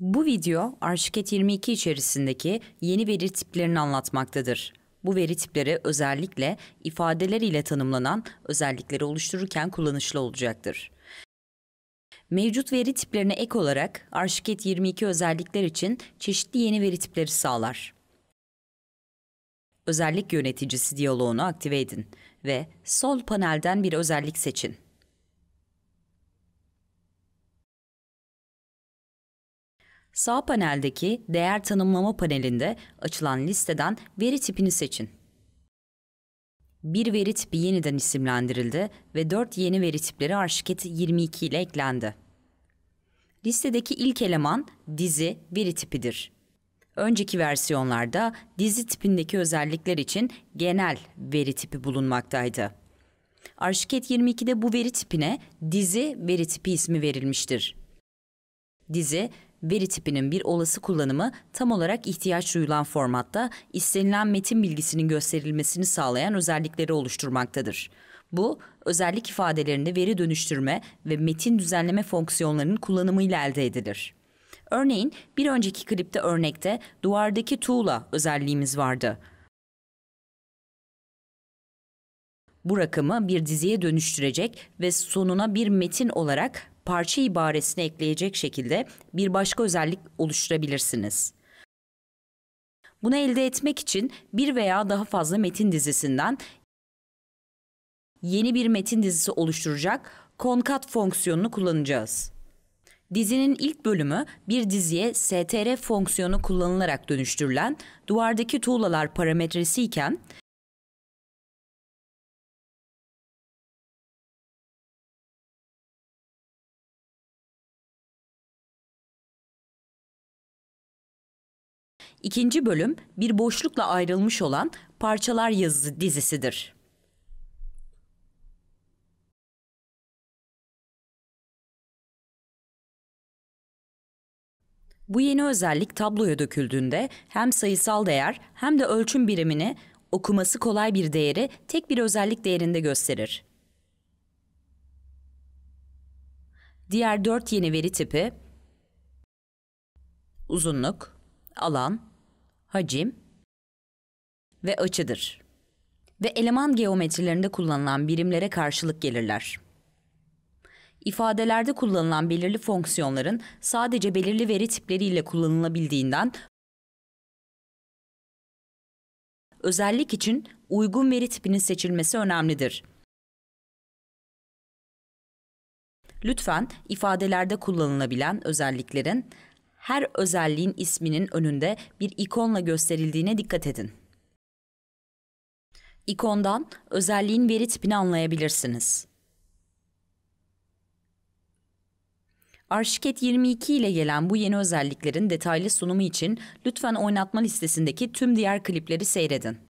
Bu video Arşiket 22 içerisindeki yeni veri tiplerini anlatmaktadır. Bu veri tipleri özellikle ifadeler ile tanımlanan özellikleri oluştururken kullanışlı olacaktır. Mevcut veri tiplerine ek olarak Arşiket 22 özellikler için çeşitli yeni veri tipleri sağlar. Özellik yöneticisi diyaloğunu aktive edin ve sol panelden bir özellik seçin. Sağ paneldeki değer tanımlama panelinde açılan listeden veri tipini seçin. Bir veri tipi yeniden isimlendirildi ve 4 yeni veri tipleri Arşiket 22 ile eklendi. Listedeki ilk eleman dizi veri tipidir. Önceki versiyonlarda dizi tipindeki özellikler için genel veri tipi bulunmaktaydı. Arşiket 22'de bu veri tipine dizi veri tipi ismi verilmiştir. Dizi, Veri tipinin bir olası kullanımı tam olarak ihtiyaç duyulan formatta istenilen metin bilgisinin gösterilmesini sağlayan özellikleri oluşturmaktadır. Bu, özellik ifadelerinde veri dönüştürme ve metin düzenleme fonksiyonlarının kullanımıyla elde edilir. Örneğin bir önceki klipte örnekte duvardaki tuğla özelliğimiz vardı. Bu rakamı bir diziye dönüştürecek ve sonuna bir metin olarak parça ibaresini ekleyecek şekilde bir başka özellik oluşturabilirsiniz. Bunu elde etmek için bir veya daha fazla metin dizisinden yeni bir metin dizisi oluşturacak concat fonksiyonunu kullanacağız. Dizinin ilk bölümü bir diziye str fonksiyonu kullanılarak dönüştürülen duvardaki tuğlalar parametresi iken İkinci bölüm bir boşlukla ayrılmış olan parçalar yazısı dizisidir. Bu yeni özellik tabloya döküldüğünde hem sayısal değer hem de ölçüm birimini okuması kolay bir değeri tek bir özellik değerinde gösterir. Diğer dört yeni veri tipi uzunluk, alan, hacim ve açıdır. Ve eleman geometrilerinde kullanılan birimlere karşılık gelirler. İfadelerde kullanılan belirli fonksiyonların sadece belirli veri tipleriyle kullanılabildiğinden özellik için uygun veri tipinin seçilmesi önemlidir. Lütfen ifadelerde kullanılabilen özelliklerin her özelliğin isminin önünde bir ikonla gösterildiğine dikkat edin. İkondan özelliğin veri tipini anlayabilirsiniz. Arşiket 22 ile gelen bu yeni özelliklerin detaylı sunumu için lütfen oynatma listesindeki tüm diğer klipleri seyredin.